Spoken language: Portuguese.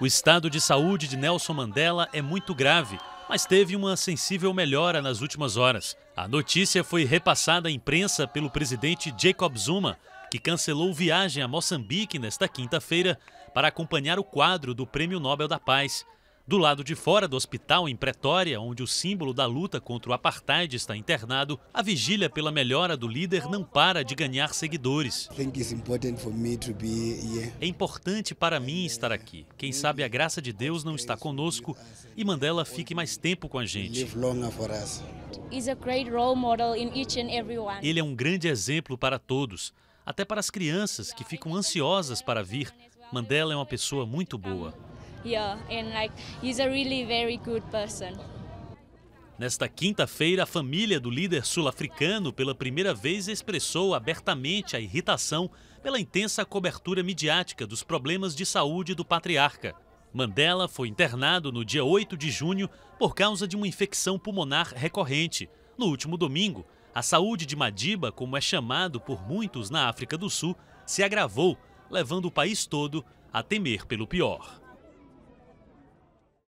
O estado de saúde de Nelson Mandela é muito grave, mas teve uma sensível melhora nas últimas horas. A notícia foi repassada à imprensa pelo presidente Jacob Zuma, que cancelou viagem a Moçambique nesta quinta-feira para acompanhar o quadro do Prêmio Nobel da Paz, do lado de fora do hospital, em Pretória, onde o símbolo da luta contra o apartheid está internado, a vigília pela melhora do líder não para de ganhar seguidores. É importante para mim estar aqui. Quem sabe a graça de Deus não está conosco e Mandela fique mais tempo com a gente. Ele é um grande exemplo para todos, até para as crianças que ficam ansiosas para vir. Mandela é uma pessoa muito boa here and like he's a really very good person. Nesta quinta-feira, a família do líder sul-africano pela primeira vez expressou abertamente a irritação pela intensa cobertura midiática dos problemas de saúde do patriarca. Mandela foi internado no dia 8 de junho por causa de uma infecção pulmonar recorrente. No último domingo, a saúde de Madiba, como é chamado por muitos na África do Sul, se agravou, levando o país todo a temer pelo pior.